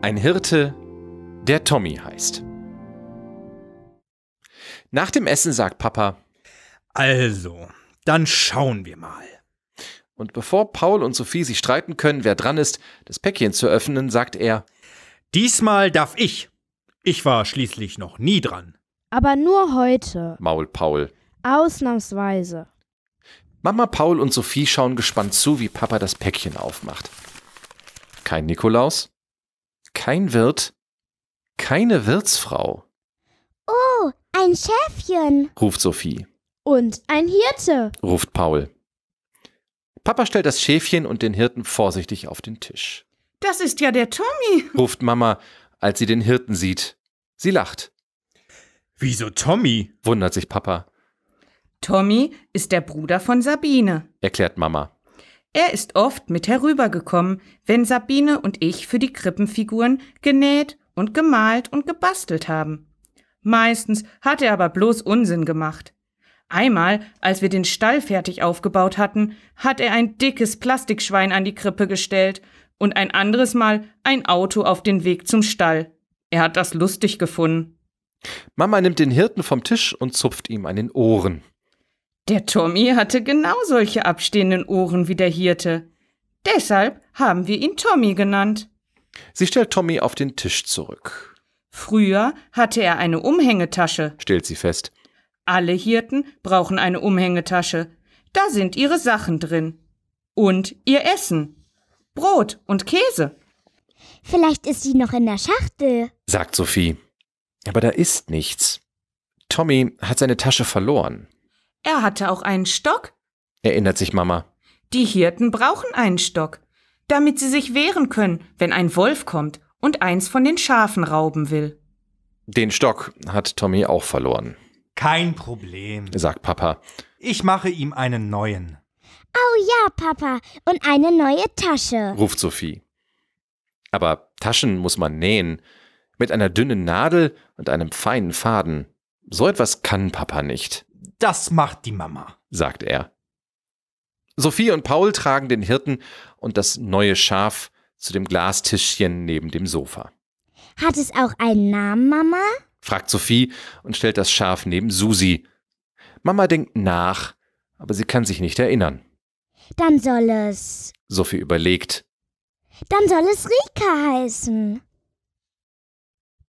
Ein Hirte, der Tommy heißt. Nach dem Essen sagt Papa: Also, dann schauen wir mal. Und bevor Paul und Sophie sich streiten können, wer dran ist, das Päckchen zu öffnen, sagt er: Diesmal darf ich. Ich war schließlich noch nie dran. Aber nur heute. Maul Paul. Ausnahmsweise. Mama Paul und Sophie schauen gespannt zu, wie Papa das Päckchen aufmacht. Kein Nikolaus, kein Wirt, keine Wirtsfrau. Oh, ein Schäfchen, ruft Sophie. Und ein Hirte, ruft Paul. Papa stellt das Schäfchen und den Hirten vorsichtig auf den Tisch. Das ist ja der Tommy, ruft Mama, als sie den Hirten sieht. Sie lacht. Wieso Tommy? wundert sich Papa. Tommy ist der Bruder von Sabine, erklärt Mama. Er ist oft mit herübergekommen, wenn Sabine und ich für die Krippenfiguren genäht und gemalt und gebastelt haben. Meistens hat er aber bloß Unsinn gemacht. Einmal, als wir den Stall fertig aufgebaut hatten, hat er ein dickes Plastikschwein an die Krippe gestellt und ein anderes Mal ein Auto auf den Weg zum Stall. Er hat das lustig gefunden. Mama nimmt den Hirten vom Tisch und zupft ihm an den Ohren. Der Tommy hatte genau solche abstehenden Ohren wie der Hirte. Deshalb haben wir ihn Tommy genannt. Sie stellt Tommy auf den Tisch zurück. Früher hatte er eine Umhängetasche, stellt sie fest. Alle Hirten brauchen eine Umhängetasche. Da sind ihre Sachen drin. Und ihr Essen. Brot und Käse. Vielleicht ist sie noch in der Schachtel, sagt Sophie. Aber da ist nichts. Tommy hat seine Tasche verloren. Er hatte auch einen Stock, erinnert sich Mama. Die Hirten brauchen einen Stock, damit sie sich wehren können, wenn ein Wolf kommt und eins von den Schafen rauben will. Den Stock hat Tommy auch verloren. Kein Problem, sagt Papa. Ich mache ihm einen neuen. Oh ja, Papa, und eine neue Tasche, ruft Sophie. Aber Taschen muss man nähen, mit einer dünnen Nadel und einem feinen Faden. So etwas kann Papa nicht. Das macht die Mama, sagt er. Sophie und Paul tragen den Hirten und das neue Schaf zu dem Glastischchen neben dem Sofa. Hat es auch einen Namen, Mama? fragt Sophie und stellt das Schaf neben Susi. Mama denkt nach, aber sie kann sich nicht erinnern. Dann soll es. Sophie überlegt. Dann soll es Rika heißen.